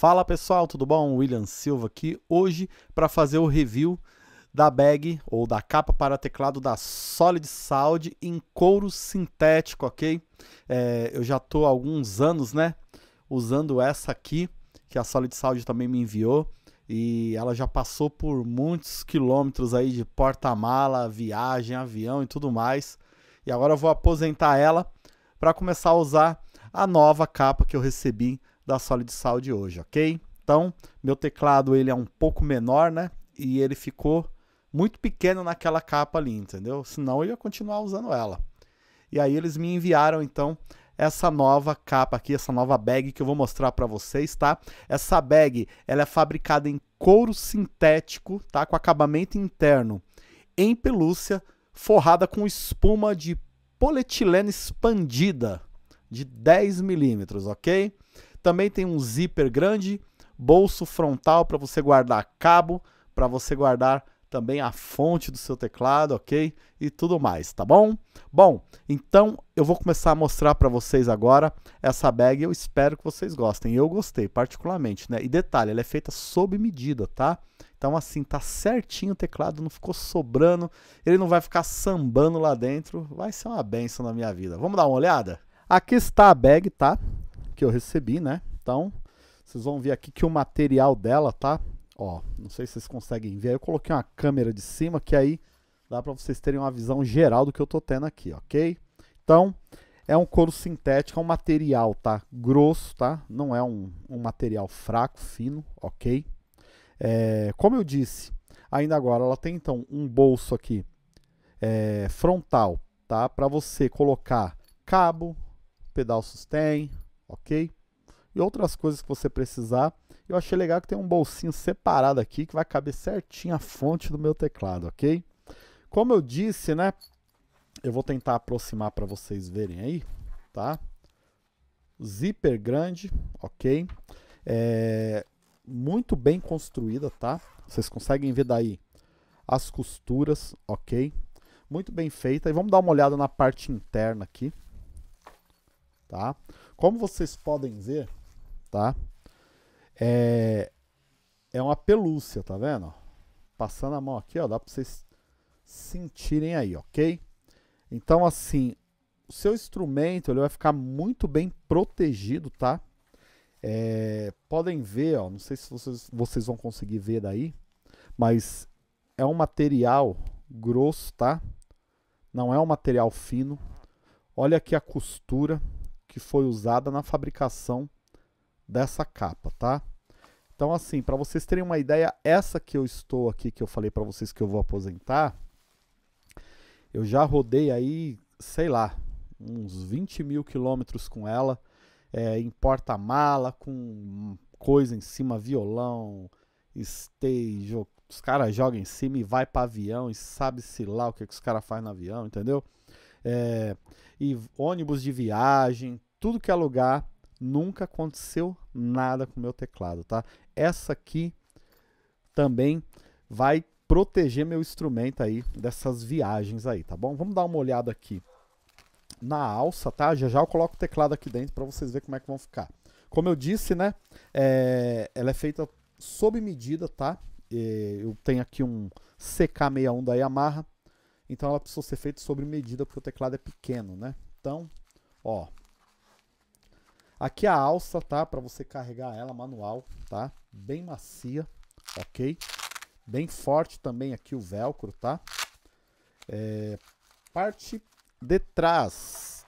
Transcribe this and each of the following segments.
Fala pessoal, tudo bom? William Silva aqui hoje para fazer o review da bag ou da capa para teclado da Solid Sound em couro sintético, ok? É, eu já estou há alguns anos, né, usando essa aqui que a Solid Sound também me enviou e ela já passou por muitos quilômetros aí de porta-mala, viagem, avião e tudo mais. E agora eu vou aposentar ela para começar a usar a nova capa que eu recebi da Solid Sal de hoje, ok? Então, meu teclado ele é um pouco menor, né? E ele ficou muito pequeno naquela capa ali, entendeu? Senão eu ia continuar usando ela. E aí eles me enviaram então essa nova capa aqui, essa nova bag que eu vou mostrar para vocês, tá? Essa bag, ela é fabricada em couro sintético, tá? Com acabamento interno em pelúcia, forrada com espuma de polietileno expandida de 10 milímetros, ok? Também tem um zíper grande, bolso frontal para você guardar cabo, para você guardar também a fonte do seu teclado, ok? E tudo mais, tá bom? Bom, então eu vou começar a mostrar para vocês agora essa bag. Eu espero que vocês gostem. Eu gostei particularmente, né? E detalhe, ela é feita sob medida, tá? Então assim, tá certinho o teclado, não ficou sobrando. Ele não vai ficar sambando lá dentro. Vai ser uma benção na minha vida. Vamos dar uma olhada? Aqui está a bag, tá? que eu recebi, né? Então, vocês vão ver aqui que o material dela, tá? Ó, não sei se vocês conseguem ver. Eu coloquei uma câmera de cima que aí dá para vocês terem uma visão geral do que eu tô tendo aqui, ok? Então, é um couro sintético, é um material, tá? Grosso, tá? Não é um, um material fraco, fino, ok? É, como eu disse, ainda agora ela tem então um bolso aqui é, frontal, tá? Para você colocar cabo, pedal sustain ok? E outras coisas que você precisar. Eu achei legal que tem um bolsinho separado aqui que vai caber certinho a fonte do meu teclado, ok? Como eu disse, né? Eu vou tentar aproximar para vocês verem aí, tá? Zíper grande, ok? É, muito bem construída, tá? Vocês conseguem ver daí as costuras, ok? Muito bem feita. E vamos dar uma olhada na parte interna aqui, tá? Como vocês podem ver, tá? É, é uma pelúcia, tá vendo? Passando a mão aqui, ó, dá para vocês sentirem aí, ok? Então, assim, o seu instrumento ele vai ficar muito bem protegido, tá? É, podem ver, ó, não sei se vocês, vocês vão conseguir ver daí, mas é um material grosso, tá? Não é um material fino. Olha aqui a costura que foi usada na fabricação dessa capa, tá? Então, assim, para vocês terem uma ideia, essa que eu estou aqui, que eu falei para vocês que eu vou aposentar, eu já rodei aí, sei lá, uns 20 mil quilômetros com ela, é, em porta-mala, com coisa em cima, violão, stage, os caras jogam em cima e vai para avião e sabe-se lá o que, que os caras fazem no avião, entendeu? é, e ônibus de viagem, tudo que é lugar, nunca aconteceu nada com o meu teclado, tá? Essa aqui também vai proteger meu instrumento aí dessas viagens aí, tá bom? Vamos dar uma olhada aqui na alça, tá? Já já eu coloco o teclado aqui dentro para vocês verem como é que vão ficar. Como eu disse, né? É, ela é feita sob medida, tá? Eu tenho aqui um CK61 da Yamaha, então ela precisou ser feita sobre medida porque o teclado é pequeno, né? Então, ó. Aqui a alça, tá? Para você carregar ela manual, tá? Bem macia, ok? Bem forte também aqui o velcro, tá? É, parte de trás.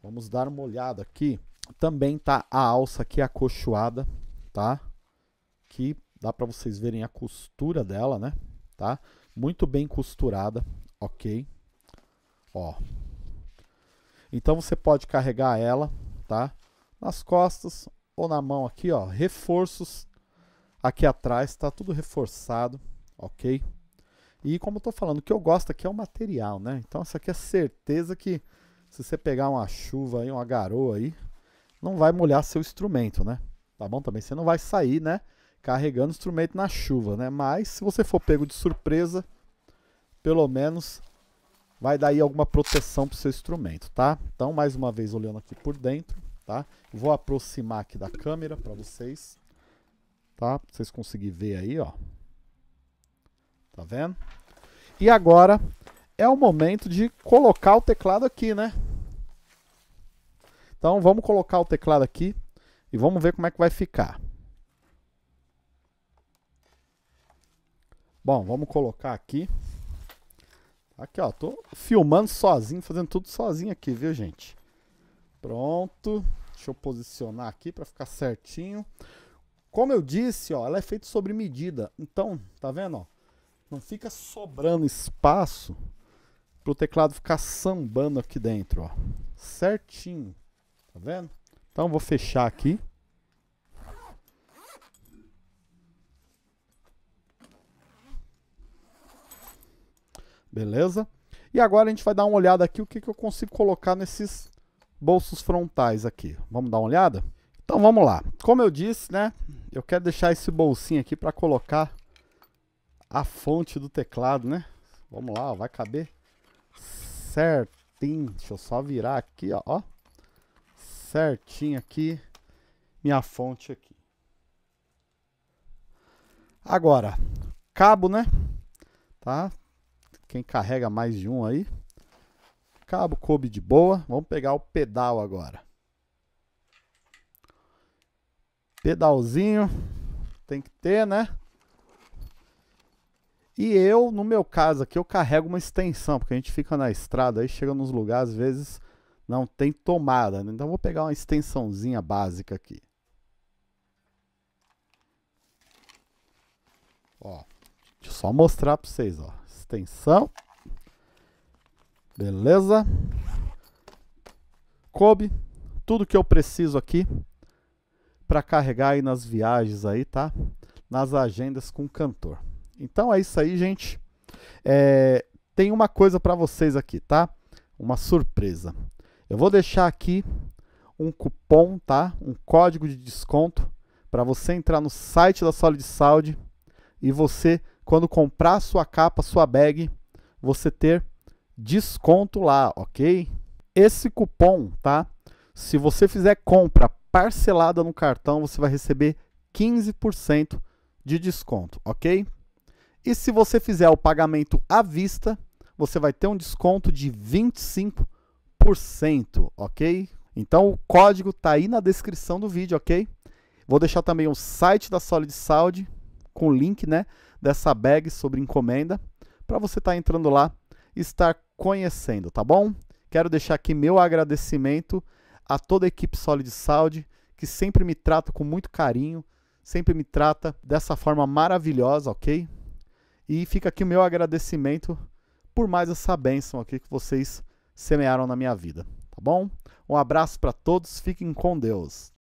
Vamos dar uma olhada aqui. Também tá a alça aqui acolchoada, tá? Que dá para vocês verem a costura dela, né? Tá? Muito bem costurada, ok? Ó. Então você pode carregar ela, tá? Nas costas ou na mão aqui, ó. Reforços aqui atrás, tá tudo reforçado, ok? E como eu tô falando, o que eu gosto aqui é o material, né? Então isso aqui é certeza que se você pegar uma chuva aí, uma garoa aí, não vai molhar seu instrumento, né? Tá bom também? Você não vai sair, né? carregando o instrumento na chuva, né? Mas se você for pego de surpresa, pelo menos vai dar aí alguma proteção para o seu instrumento, tá? Então, mais uma vez olhando aqui por dentro, tá? Vou aproximar aqui da câmera para vocês, tá? Pra vocês conseguirem ver aí, ó. Tá vendo? E agora é o momento de colocar o teclado aqui, né? Então, vamos colocar o teclado aqui e vamos ver como é que vai ficar. Bom, vamos colocar aqui. Aqui, ó, tô filmando sozinho, fazendo tudo sozinho aqui, viu, gente? Pronto. Deixa eu posicionar aqui para ficar certinho. Como eu disse, ó, ela é feita sobre medida. Então, tá vendo, ó? Não fica sobrando espaço para o teclado ficar sambando aqui dentro, ó. Certinho. Tá vendo? Então, vou fechar aqui. Beleza? E agora a gente vai dar uma olhada aqui o que, que eu consigo colocar nesses bolsos frontais aqui. Vamos dar uma olhada? Então vamos lá. Como eu disse, né? Eu quero deixar esse bolsinho aqui para colocar a fonte do teclado, né? Vamos lá, ó, vai caber certinho. Deixa eu só virar aqui, ó, ó. Certinho aqui minha fonte aqui. Agora, cabo, né? Tá? Quem carrega mais de um aí. Cabo coube de boa. Vamos pegar o pedal agora. Pedalzinho. Tem que ter, né? E eu, no meu caso aqui, eu carrego uma extensão, porque a gente fica na estrada aí, chega nos lugares, às vezes não tem tomada. Né? Então vou pegar uma extensãozinha básica aqui. Ó, deixa eu só mostrar para vocês, ó extensão. Beleza? Coube tudo que eu preciso aqui para carregar aí nas viagens aí, tá? Nas agendas com o cantor. Então é isso aí, gente. É, tem uma coisa para vocês aqui, tá? Uma surpresa. Eu vou deixar aqui um cupom, tá? Um código de desconto para você entrar no site da Solid Saúde e você quando comprar sua capa, sua bag, você ter desconto lá, ok? Esse cupom, tá? Se você fizer compra parcelada no cartão, você vai receber 15% de desconto, ok? E se você fizer o pagamento à vista, você vai ter um desconto de 25%, ok? Então o código tá aí na descrição do vídeo, ok? Vou deixar também o site da Solid Saúde com o link, né? dessa bag sobre encomenda, para você estar tá entrando lá e estar conhecendo, tá bom? Quero deixar aqui meu agradecimento a toda a equipe Solid Saúde, que sempre me trata com muito carinho, sempre me trata dessa forma maravilhosa, ok? E fica aqui o meu agradecimento por mais essa bênção aqui que vocês semearam na minha vida, tá bom? Um abraço para todos, fiquem com Deus.